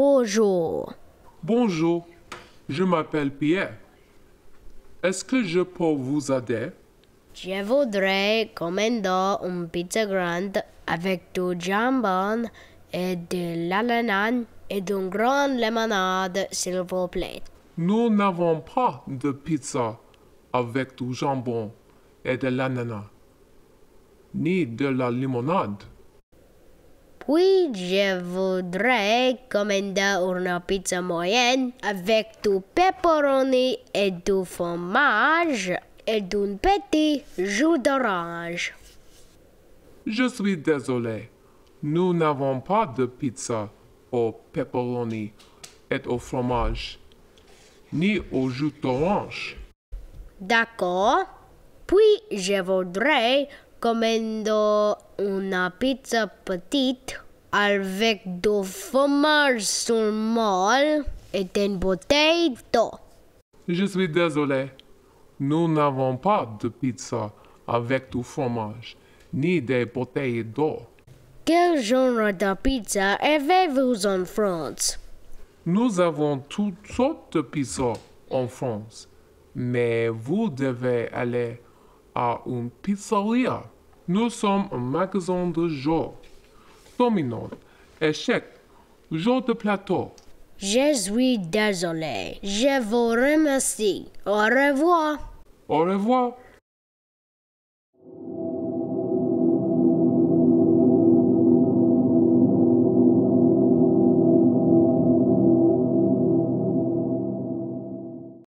Bonjour. Bonjour, je m'appelle Pierre. Est-ce que je peux vous aider? Je voudrais commander une pizza grande avec du jambon et de l'ananas et d'une grande limonade, s'il vous plaît. Nous n'avons pas de pizza avec du jambon et de l'ananas, ni de la limonade. Oui, je voudrais commander une pizza moyenne avec du pepperoni et du fromage et d'un petit jus d'orange. Je suis désolé. Nous n'avons pas de pizza au pepperoni et au fromage, ni au jus d'orange. D'accord. Puis je voudrais comme une pizza petite avec du fromage sur molle et une bouteille d'eau. Je suis désolé. Nous n'avons pas de pizza avec du fromage ni des bouteilles d'eau. Quel genre de pizza avez-vous en France? Nous avons toutes sortes de pizzas en France, mais vous devez aller à une pizzeria. Nous sommes un magasin de jeux. Domino, échec, jeu de plateau. Je suis désolé. Je vous remercie. Au revoir. Au revoir.